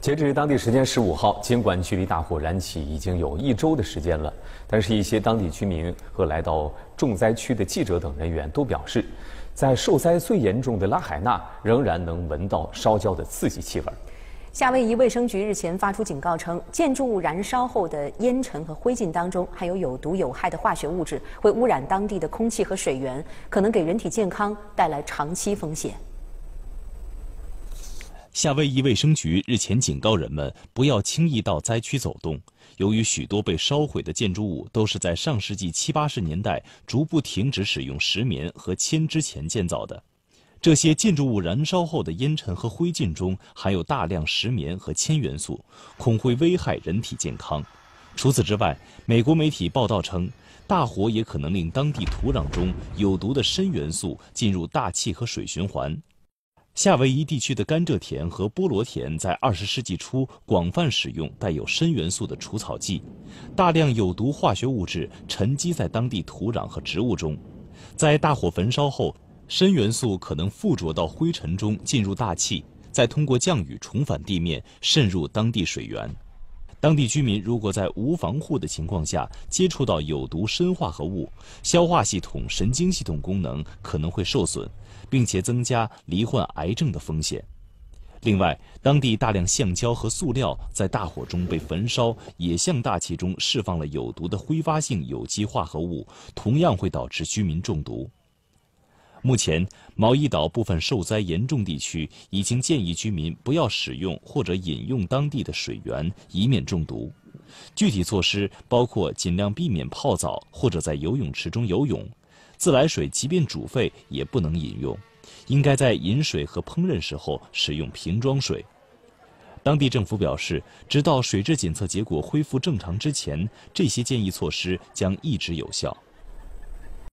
截至当地时间十五号，尽管距离大火燃起已经有一周的时间了，但是一些当地居民和来到重灾区的记者等人员都表示，在受灾最严重的拉海纳，仍然能闻到烧焦的刺激气味。夏威夷卫生局日前发出警告称，建筑物燃烧后的烟尘和灰烬当中含有有毒有害的化学物质，会污染当地的空气和水源，可能给人体健康带来长期风险。夏威夷卫生局日前警告人们不要轻易到灾区走动。由于许多被烧毁的建筑物都是在上世纪七八十年代逐步停止使用石棉和铅之前建造的，这些建筑物燃烧后的烟尘和灰烬中含有大量石棉和铅元素，恐会危害人体健康。除此之外，美国媒体报道称，大火也可能令当地土壤中有毒的砷元素进入大气和水循环。夏威夷地区的甘蔗田和菠萝田在20世纪初广泛使用带有砷元素的除草剂，大量有毒化学物质沉积在当地土壤和植物中，在大火焚烧后，砷元素可能附着到灰尘中进入大气，再通过降雨重返地面，渗入当地水源。当地居民如果在无防护的情况下接触到有毒砷化合物，消化系统、神经系统功能可能会受损，并且增加罹患癌症的风险。另外，当地大量橡胶和塑料在大火中被焚烧，也向大气中释放了有毒的挥发性有机化合物，同样会导致居民中毒。目前，毛伊岛部分受灾严重地区已经建议居民不要使用或者饮用当地的水源，以免中毒。具体措施包括尽量避免泡澡或者在游泳池中游泳，自来水即便煮沸也不能饮用，应该在饮水和烹饪时候使用瓶装水。当地政府表示，直到水质检测结果恢复正常之前，这些建议措施将一直有效。